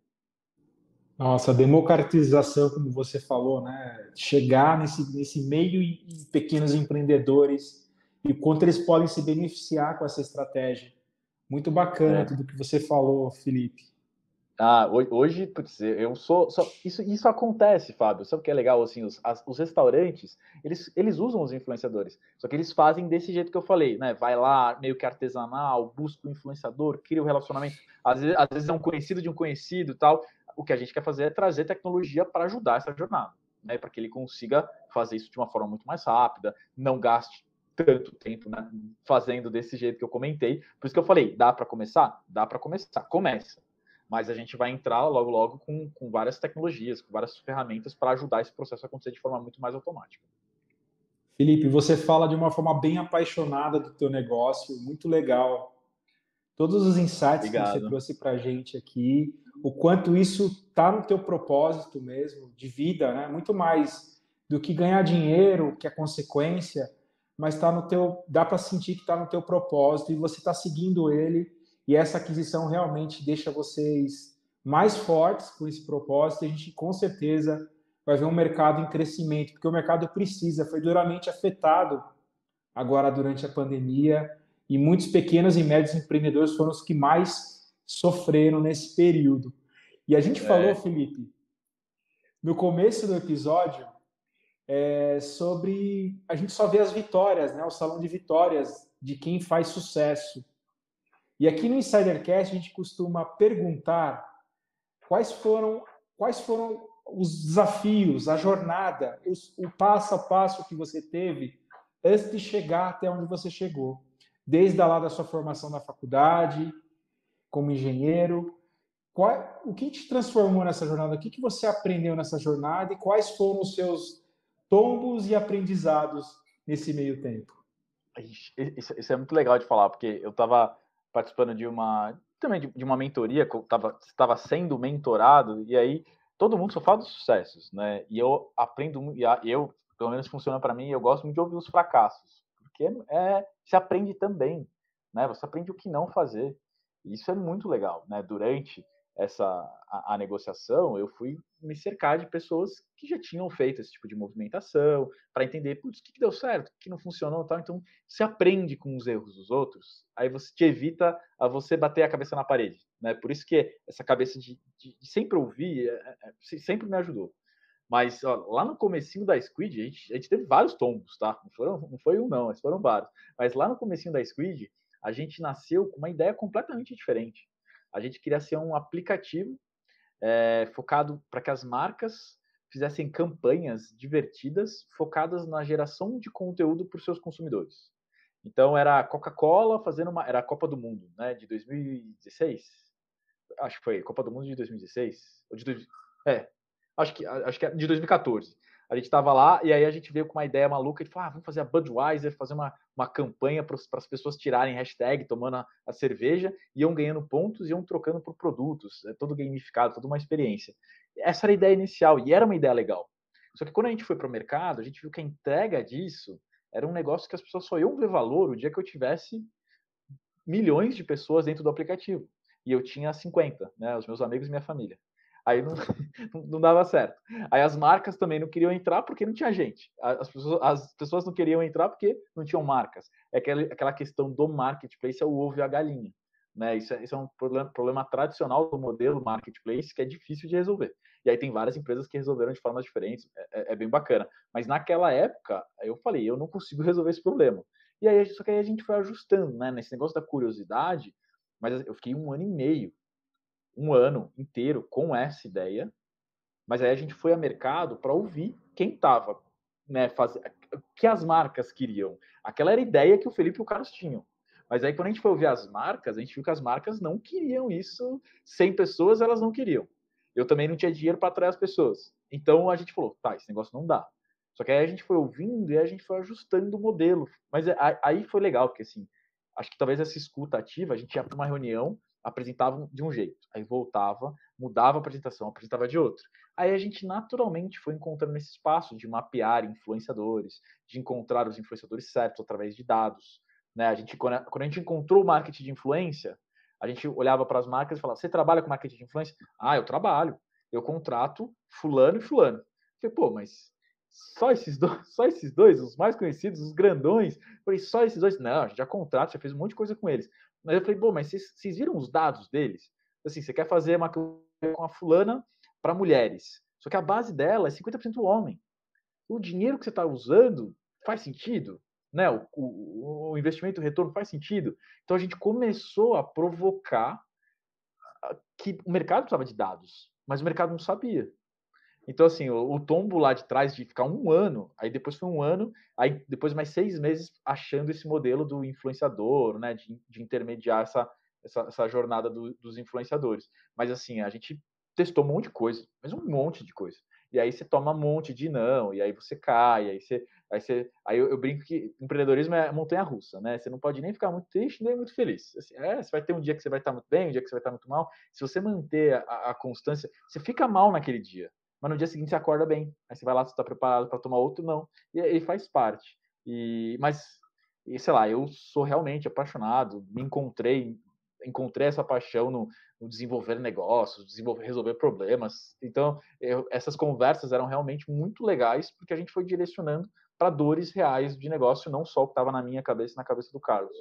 Nossa, democratização, como você falou, né? Chegar nesse, nesse meio e pequenos empreendedores e o quanto eles podem se beneficiar com essa estratégia. Muito bacana é. tudo que você falou, Felipe. Ah, hoje, putz, eu sou. isso, isso acontece, Fábio. Sabe o que é legal? Assim, os, as, os restaurantes, eles, eles usam os influenciadores. Só que eles fazem desse jeito que eu falei, né? Vai lá, meio que artesanal, busca o influenciador, cria o um relacionamento. Às vezes, às vezes é um conhecido de um conhecido tal. O que a gente quer fazer é trazer tecnologia para ajudar essa jornada, né? Para que ele consiga fazer isso de uma forma muito mais rápida, não gaste tanto tempo né, fazendo desse jeito que eu comentei. Por isso que eu falei, dá para começar? Dá para começar, começa. Mas a gente vai entrar logo, logo com, com várias tecnologias, com várias ferramentas para ajudar esse processo a acontecer de forma muito mais automática. Felipe, você fala de uma forma bem apaixonada do teu negócio, muito legal. Todos os insights Obrigado. que você trouxe para a gente aqui, o quanto isso está no teu propósito mesmo de vida, né? Muito mais do que ganhar dinheiro, que é consequência, mas está no teu, dá para sentir que está no teu propósito e você está seguindo ele. E essa aquisição realmente deixa vocês mais fortes com esse propósito. E a gente com certeza vai ver um mercado em crescimento, porque o mercado precisa, foi duramente afetado agora durante a pandemia e muitos pequenos e médios empreendedores foram os que mais sofreram nesse período. E a gente é. falou, Felipe, no começo do episódio é, sobre. A gente só vê as vitórias, né? o salão de vitórias de quem faz sucesso. E aqui no Insidercast a gente costuma perguntar quais foram, quais foram os desafios, a jornada, os, o passo a passo que você teve antes de chegar até onde você chegou. Desde lá da sua formação na faculdade, como engenheiro, qual, o que te transformou nessa jornada? O que, que você aprendeu nessa jornada e quais foram os seus tombos e aprendizados nesse meio tempo? Isso, é muito legal de falar, porque eu estava participando de uma também de, de uma mentoria, estava sendo mentorado, e aí todo mundo só fala dos sucessos, né? E eu aprendo, e eu, pelo menos funciona para mim, eu gosto muito de ouvir os fracassos, porque é, se aprende também, né? Você aprende o que não fazer. E isso é muito legal, né? Durante essa a, a negociação, eu fui me cercar de pessoas que já tinham feito esse tipo de movimentação, para entender, o que, que, deu certo, o que, não funcionou tal. Então, você aprende com os erros dos outros, aí você te evita a você bater a cabeça na parede. Né? Por isso que essa cabeça de, de, de sempre ouvir é, é, é sempre me ajudou. Mas ó, lá no comecinho da Squid, a gente, a gente teve vários tombos, tá? Não, foram, não foi um, não, mas foram vários. Mas lá no comecinho da Squid, a gente nasceu com uma ideia completamente diferente. A gente queria ser um aplicativo é, focado para que as marcas fizessem campanhas divertidas focadas na geração de conteúdo para os seus consumidores. Então era a Coca-Cola fazendo uma, era a Copa do Mundo, né, de 2016. Acho que foi Copa do Mundo de 2016 ou de é, acho que acho que é de 2014. A gente estava lá e aí a gente veio com uma ideia maluca de falar, ah, vamos fazer a Budweiser, fazer uma, uma campanha para as pessoas tirarem hashtag tomando a, a cerveja, iam ganhando pontos e iam trocando por produtos, é todo gamificado, toda uma experiência. Essa era a ideia inicial e era uma ideia legal. Só que quando a gente foi para o mercado, a gente viu que a entrega disso era um negócio que as pessoas só iam ver valor o dia que eu tivesse milhões de pessoas dentro do aplicativo. E eu tinha 50, né, os meus amigos e minha família. Aí (laughs) não, não, dava certo. Aí as marcas também não queriam entrar porque não tinha gente. As pessoas, as pessoas não queriam entrar porque não tinham marcas. É aquela, aquela questão do marketplace, é o ovo e a galinha. Né? Isso, é, isso é um problema, problema, tradicional do modelo marketplace que é difícil de resolver. E aí tem várias empresas que resolveram de formas diferentes, é, é, é bem bacana. Mas naquela época, eu falei, eu não consigo resolver esse problema. E aí, só que aí a gente foi ajustando, né? Nesse negócio da curiosidade, mas eu fiquei um ano e meio um ano inteiro com essa ideia, mas aí a gente foi a mercado para ouvir quem estava, né, faz... que as marcas queriam. Aquela era a ideia que o Felipe e o Carlos tinham. Mas aí quando a gente foi ouvir as marcas, a gente viu que as marcas não queriam isso. 100 pessoas elas não queriam. Eu também não tinha dinheiro para atrair as pessoas. Então a gente falou, tá, esse negócio não dá. Só que aí a gente foi ouvindo e a gente foi ajustando o modelo. Mas aí foi legal, porque assim, acho que talvez essa escuta ativa, a gente ia para uma reunião, apresentava de um jeito, aí voltava, mudava a apresentação, apresentava de outro. Aí a gente naturalmente foi encontrando esse espaço de mapear influenciadores, de encontrar os influenciadores certos através de dados. Né? A gente, quando a gente encontrou o marketing de influência, a gente olhava para as marcas e falava: Você trabalha com marketing de influência? Ah, eu trabalho. Eu contrato Fulano e Fulano. Eu falei, pô, mas só esses, dois, (laughs) só esses dois, os mais conhecidos, os grandões. Eu falei, só esses dois? Não, a gente já contrata, já fez um monte de coisa com eles. Mas eu falei, bom, mas vocês, viram os dados deles? Assim, você quer fazer uma com a fulana para mulheres, só que a base dela é 50% homem. O dinheiro que você está usando faz sentido? Né? O, o, o investimento, o retorno faz sentido? Então a gente começou a provocar ah, que o mercado precisava de dados, mas o mercado não sabia. Então, assim, o, o, tombo lá de trás de ficar um ano, aí depois foi um ano, aí depois mais seis meses achando esse modelo do influenciador, né, de, de intermediar essa, essa, essa jornada do, dos influenciadores. Mas, assim, a gente testou um monte de coisa, mas um monte de coisa. E aí você toma um monte de não, e aí você cai, aí você. Aí, você, aí eu, eu brinco que empreendedorismo é montanha russa, né? Você não pode nem ficar muito triste nem muito feliz. Assim, é, você vai ter um dia que você vai estar muito bem, um dia que você vai estar muito mal. Se você manter a, a constância, você fica mal naquele dia mas no dia seguinte você acorda bem. Aí você vai lá, você está preparado para tomar outro, não. E, e faz parte. E, mas, e, sei lá, eu sou realmente apaixonado, me encontrei, encontrei essa paixão no, no desenvolver negócios, desenvolver, resolver problemas. Então, eu, essas conversas eram realmente muito legais, porque a gente foi direcionando para dores reais de negócio, não só o que estava na minha cabeça e na cabeça do Carlos.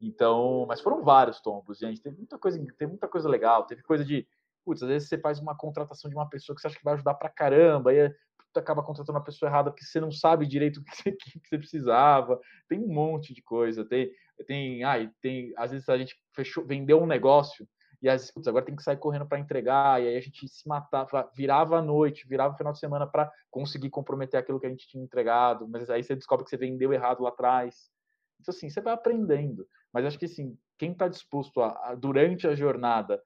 Então, mas foram vários tombos, gente. Teve muita coisa, teve muita coisa legal, teve coisa de putz, às vezes você faz uma contratação de uma pessoa que você acha que vai ajudar pra caramba, e acaba contratando uma pessoa errada porque você não sabe direito o que você, (laughs) que você precisava. Tem um monte de coisa. Tem, tem, ai, ah, tem, às vezes a gente fechou, vendeu um negócio e às vezes, putz, agora tem que sair correndo para entregar, e aí a gente se matava, virava a noite, virava o final de semana para conseguir comprometer aquilo que a gente tinha entregado, mas aí você descobre que você vendeu errado lá atrás. Então, assim, você vai aprendendo. Mas acho que, assim, quem está disposto a, a, durante a jornada,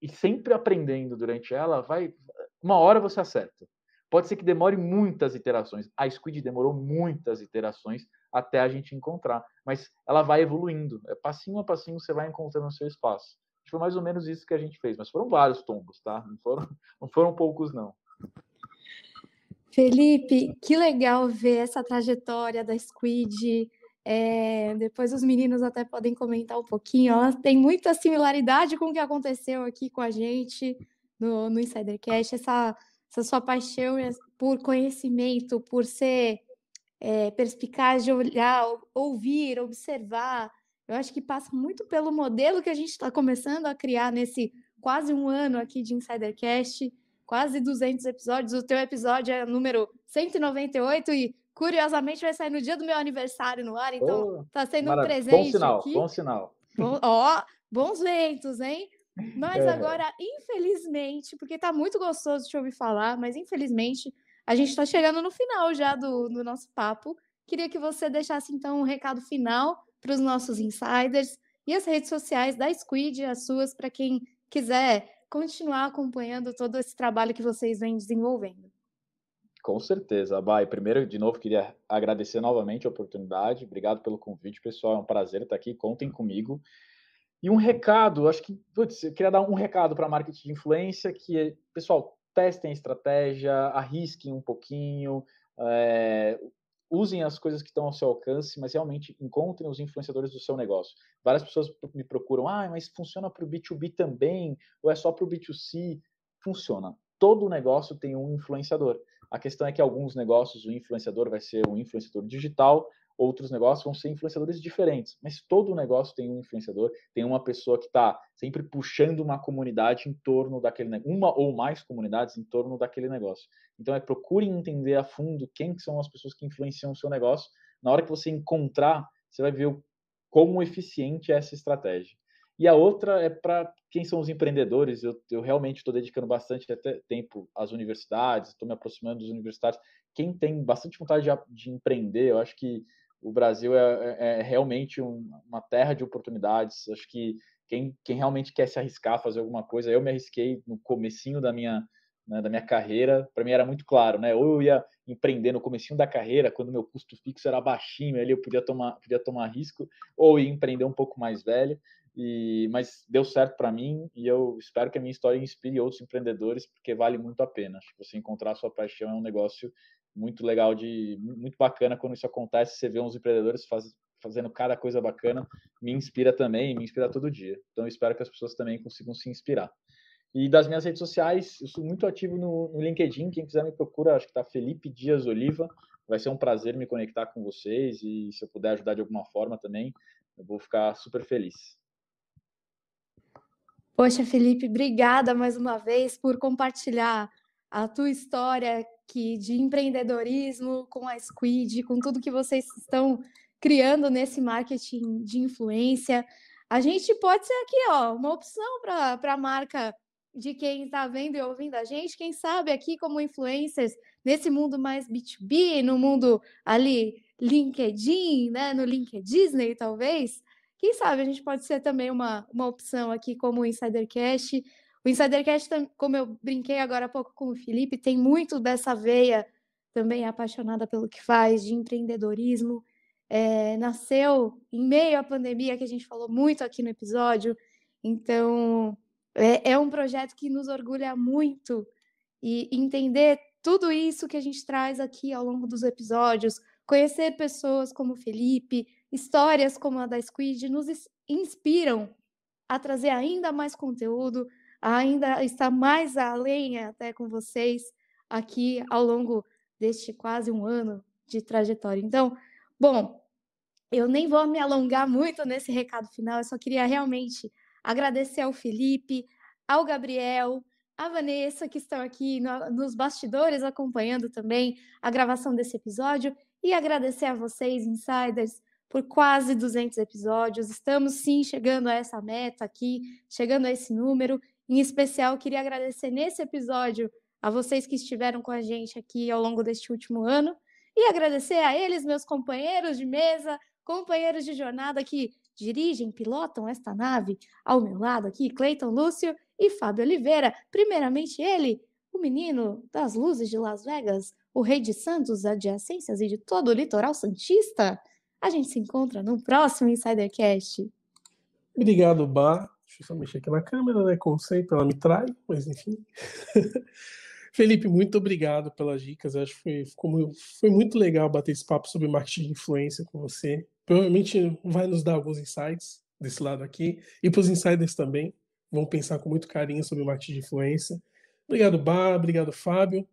e sempre aprendendo durante ela, vai uma hora você acerta. Pode ser que demore muitas iterações. A Squid demorou muitas iterações até a gente encontrar, mas ela vai evoluindo. É passinho a passinho você vai encontrando o seu espaço. Foi mais ou menos isso que a gente fez, mas foram vários tombos, tá? Não foram, (laughs) não foram poucos, não. Felipe, que legal ver essa trajetória da Squid, é, depois os meninos até podem comentar um pouquinho. Ela tem muita similaridade com o que aconteceu aqui com a gente no, no Insidercast. Essa, essa sua paixão é por conhecimento, por ser é, perspicaz de olhar, ouvir, observar. Eu acho que passa muito pelo modelo que a gente está começando a criar nesse quase um ano aqui de Insidercast, quase 200 episódios. O teu episódio é número 198 e Curiosamente, vai sair no dia do meu aniversário no ar, então oh, tá sendo maravilha. um presente. Bom sinal, aqui. bom sinal. ó, bons ventos, hein? Mas é. agora, infelizmente, porque tá muito gostoso de ouvir falar, mas infelizmente a gente está chegando no final já do, do nosso papo. Queria que você deixasse então um recado final para os nossos insiders e as redes sociais da Squid, as suas, para quem quiser continuar acompanhando todo esse trabalho que vocês vêm desenvolvendo. Com certeza, Bai. Primeiro, de novo, queria agradecer novamente a oportunidade. Obrigado pelo convite, pessoal. É um prazer estar aqui. Contem comigo. E um recado, acho que, putz, eu queria dar um recado para a marketing de influência, que, pessoal, testem a estratégia, arrisquem um pouquinho, é, usem as coisas que estão ao seu alcance, mas realmente encontrem os influenciadores do seu negócio. Várias pessoas me procuram, ah, mas funciona para o B2B também, ou é só para o B2C? Funciona. Todo negócio tem um influenciador. A questão é que alguns negócios o influenciador vai ser um influenciador digital, outros negócios vão ser influenciadores diferentes, mas todo negócio tem um influenciador, tem uma pessoa que está sempre puxando uma comunidade em torno daquele negócio, uma ou mais comunidades em torno daquele negócio. Então é procurem entender a fundo quem são as pessoas que influenciam o seu negócio. Na hora que você encontrar, você vai ver como eficiente é essa estratégia. E a outra é para quem são os empreendedores. Eu, eu realmente estou dedicando bastante até tempo às universidades, estou me aproximando dos universitários. Quem tem bastante vontade de, de empreender, eu acho que o Brasil é, é, é realmente um, uma terra de oportunidades. Acho que quem, quem realmente quer se arriscar, fazer alguma coisa, eu me arrisquei no comecinho da minha né, da minha carreira, para mim era muito claro, né? Ou eu ia empreender no começo da carreira, quando meu custo fixo era baixinho, ali eu podia tomar, podia tomar risco, ou ia empreender um pouco mais velho. E, mas deu certo para mim e eu espero que a minha história inspire outros empreendedores porque vale muito a pena. Acho que você encontrar a sua paixão é um negócio muito legal de muito bacana quando isso acontece. Você vê uns empreendedores faz, fazendo cada coisa bacana, me inspira também, me inspira todo dia. Então espero que as pessoas também consigam se inspirar. E das minhas redes sociais, eu sou muito ativo no, no LinkedIn. Quem quiser me procura, acho que está Felipe Dias Oliva. Vai ser um prazer me conectar com vocês e se eu puder ajudar de alguma forma também, eu vou ficar super feliz. Poxa, Felipe, obrigada mais uma vez por compartilhar a tua história que de empreendedorismo com a Squid, com tudo que vocês estão criando nesse marketing de influência. A gente pode ser aqui, ó, uma opção para a marca de quem está vendo e ouvindo a gente, quem sabe aqui como influencers nesse mundo mais B2B, no mundo ali LinkedIn, né, no LinkedIn, talvez, quem sabe a gente pode ser também uma, uma opção aqui como o Insidercast. O Insidercast, como eu brinquei agora há pouco com o Felipe, tem muito dessa veia também apaixonada pelo que faz, de empreendedorismo. É, nasceu em meio à pandemia, que a gente falou muito aqui no episódio. Então, é, é um projeto que nos orgulha muito e entender tudo isso que a gente traz aqui ao longo dos episódios, conhecer pessoas como o Felipe, Histórias como a da Squid nos inspiram a trazer ainda mais conteúdo, ainda estar mais além até com vocês aqui ao longo deste quase um ano de trajetória. Então, bom, eu nem vou me alongar muito nesse recado final, eu só queria realmente agradecer ao Felipe, ao Gabriel, à Vanessa, que estão aqui no, nos bastidores acompanhando também a gravação desse episódio, e agradecer a vocês, insiders, por quase 200 episódios. Estamos sim chegando a essa meta aqui, chegando a esse número. Em especial, queria agradecer nesse episódio a vocês que estiveram com a gente aqui ao longo deste último ano e agradecer a eles, meus companheiros de mesa, companheiros de jornada que dirigem, pilotam esta nave ao meu lado aqui, Cleiton Lúcio e Fábio Oliveira. Primeiramente ele, o menino das luzes de Las Vegas, o rei de Santos, adjacências e de todo o litoral santista. A gente se encontra no próximo Insidercast. Obrigado, Bar. Deixa eu só mexer aqui na câmera, né? Conceito, ela me trai, mas enfim. (laughs) Felipe, muito obrigado pelas dicas. acho que foi, foi muito legal bater esse papo sobre marketing de influência com você. Provavelmente vai nos dar alguns insights desse lado aqui. E para os insiders também, vão pensar com muito carinho sobre marketing de influência. Obrigado, Bar, obrigado, Fábio.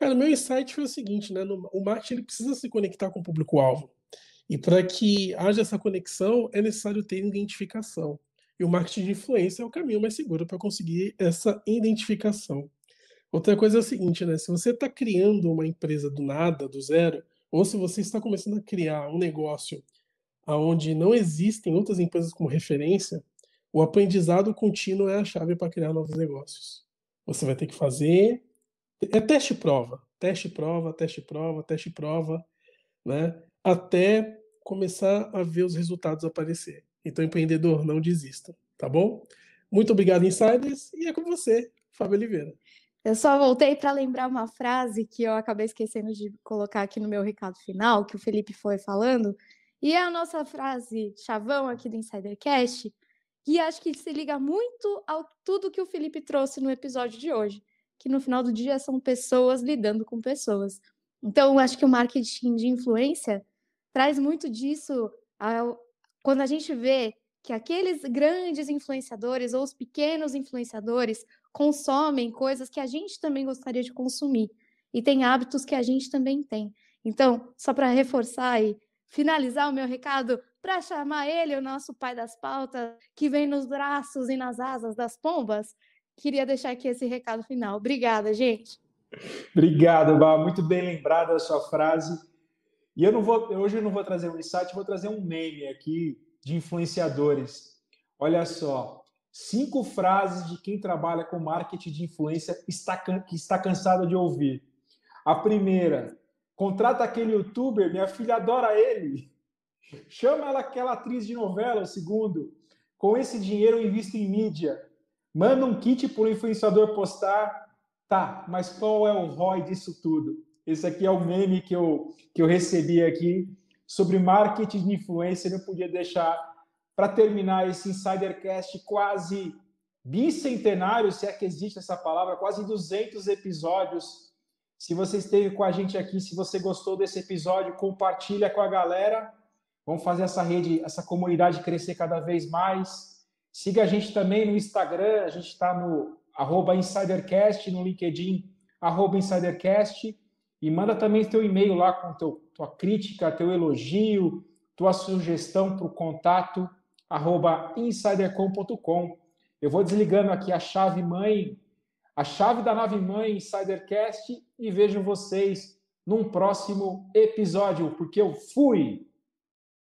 Cara, meu insight foi o seguinte, né? O marketing ele precisa se conectar com o público-alvo. E para que haja essa conexão, é necessário ter identificação. E o marketing de influência é o caminho mais seguro para conseguir essa identificação. Outra coisa é o seguinte, né? Se você está criando uma empresa do nada, do zero, ou se você está começando a criar um negócio onde não existem outras empresas como referência, o aprendizado contínuo é a chave para criar novos negócios. Você vai ter que fazer. É teste prova. Teste prova, teste prova, teste prova. Né? até começar a ver os resultados aparecer. Então, empreendedor, não desista, tá bom? Muito obrigado, insiders, e é com você, Fábio Oliveira. Eu só voltei para lembrar uma frase que eu acabei esquecendo de colocar aqui no meu recado final, que o Felipe foi falando, e é a nossa frase chavão aqui do Insidercast, que acho que se liga muito ao tudo que o Felipe trouxe no episódio de hoje, que no final do dia são pessoas lidando com pessoas. Então, acho que o marketing de influência traz muito disso ao, quando a gente vê que aqueles grandes influenciadores ou os pequenos influenciadores consomem coisas que a gente também gostaria de consumir e tem hábitos que a gente também tem. Então, só para reforçar e finalizar o meu recado, para chamar ele, o nosso pai das pautas, que vem nos braços e nas asas das pombas, queria deixar aqui esse recado final. Obrigada, gente. Obrigado, Bá. Muito bem lembrada a sua frase. E eu não vou, hoje eu não vou trazer um insight, vou trazer um meme aqui de influenciadores. Olha só, cinco frases de quem trabalha com marketing de influência está, que está cansado de ouvir. A primeira, contrata aquele youtuber, minha filha adora ele. (laughs) Chama ela aquela atriz de novela, o segundo. Com esse dinheiro eu invisto em mídia. Manda um kit para o influenciador postar. Tá, mas qual é o ROI disso tudo? Esse aqui é o meme que eu, que eu recebi aqui sobre marketing de influência. Não podia deixar para terminar esse Insidercast quase bicentenário, se é que existe essa palavra, quase 200 episódios. Se você esteve com a gente aqui, se você gostou desse episódio, compartilha com a galera. Vamos fazer essa rede, essa comunidade crescer cada vez mais. Siga a gente também no Instagram, a gente está no arroba InsiderCast, no LinkedIn, arroba InsiderCast. E manda também teu e-mail lá com teu, tua crítica, teu elogio, tua sugestão para o contato arroba insidercom.com. Eu vou desligando aqui a chave mãe, a chave da nave mãe Insidercast e vejo vocês num próximo episódio, porque eu fui!